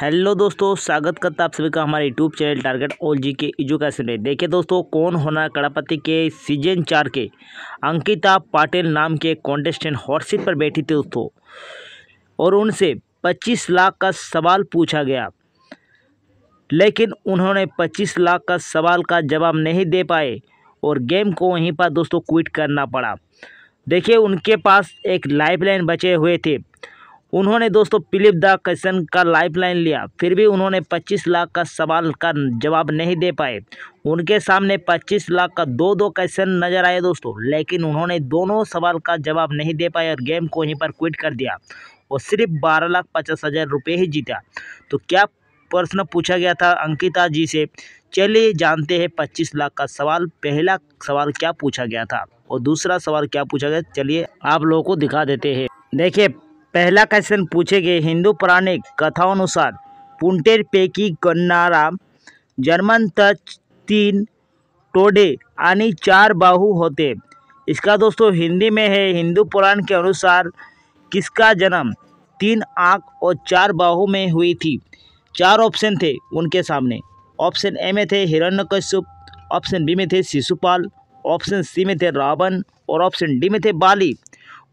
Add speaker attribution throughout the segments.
Speaker 1: hello दोस्तों स्वागत करता है आप सभी का हमारे YouTube channel target all G K education में देखिए दोस्तों कौन होना कड़ापति के सीजन चार के अंकिता पाटिल नाम के कॉन्टेस्टेंट हॉटसीट पर बैठी थी दोस्तों और उनसे 25 लाख का सवाल पूछा गया लेकिन उन्होंने 25 लाख का सवाल का जवाब नहीं दे पाए और गेम को वहीं पर दोस्तों क्विट करना पड़ा देखिए उनके पास एक लाइफ लाइन बचे हुए थे उन्होंने दोस्तों फिलिप द कैसन का लाइफलाइन लिया फिर भी उन्होंने 25 लाख का सवाल का जवाब नहीं दे पाए उनके सामने 25 लाख का दो दो क्वेश्चन नजर आए दोस्तों लेकिन उन्होंने दोनों सवाल का जवाब नहीं दे पाए और गेम को यहीं पर क्विट कर दिया और सिर्फ बारह लाख पचास हज़ार रुपये ही जीता तो क्या प्रश्न पूछा गया था अंकिता जी से चलिए जानते हैं पच्चीस लाख का सवाल पहला सवाल क्या पूछा गया था और दूसरा सवाल क्या पूछा गया चलिए आप लोगों को दिखा देते हैं देखिए पहला क्वेश्चन पूछे गए हिंदू पौराणिक अनुसार पुंटेर पैकी गणनाराम जर्मन तच तीन टोडे आणि चार बाहू होते इसका दोस्तों हिंदी में है हिंदू पुराण के अनुसार किसका जन्म तीन आँख और चार बाहू में हुई थी चार ऑप्शन थे उनके सामने ऑप्शन ए में थे हिरण्यकश्यप ऑप्शन बी में थे शिशुपाल ऑप्शन सी में थे रावण और ऑप्शन डी में थे बाली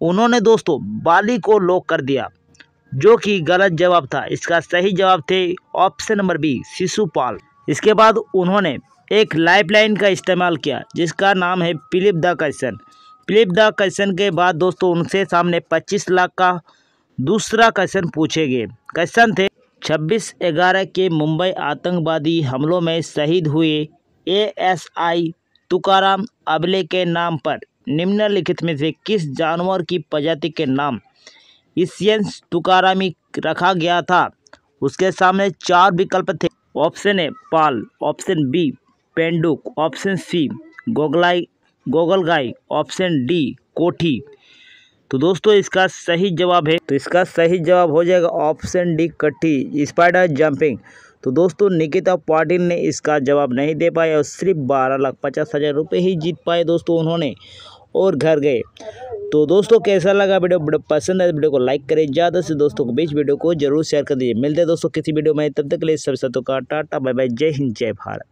Speaker 1: उन्होंने दोस्तों बाली को लॉक कर दिया जो कि गलत जवाब था इसका सही जवाब थे ऑप्शन नंबर बी शिशुपाल इसके बाद उन्होंने एक लाइफलाइन का इस्तेमाल किया जिसका नाम है फिलिप द कैसन फिलिप द कैसन के बाद दोस्तों उनसे सामने 25 लाख का दूसरा क्वेश्चन पूछे गए क्वेश्चन थे 26 ग्यारह के मुंबई आतंकवादी हमलों में शहीद हुए एएसआई तुकाराम अबले के नाम पर निम्नलिखित में से किस जानवर की प्रजाति के नाम इसियंस में रखा गया था उसके सामने चार विकल्प थे ऑप्शन ए पाल ऑप्शन बी पेंडुक ऑप्शन सी गोगलाई गोगल गाय ऑप्शन डी कोठी तो दोस्तों इसका सही जवाब है तो इसका सही जवाब हो जाएगा ऑप्शन डी कट्ठी स्पाइडर जंपिंग तो दोस्तों निकिता पाटिल ने इसका जवाब नहीं दे पाया और सिर्फ बारह लाख पचास हज़ार रुपये ही जीत पाए दोस्तों उन्होंने और घर गए तो दोस्तों कैसा लगा वीडियो बड़ा पसंद है तो वीडियो को लाइक करें ज़्यादा से दोस्तों के बीच वीडियो को जरूर शेयर कर दीजिए मिलते हैं दोस्तों किसी वीडियो में तब तक के लिए सबसे तो का टाटा बाय बाय जय हिंद जय भारत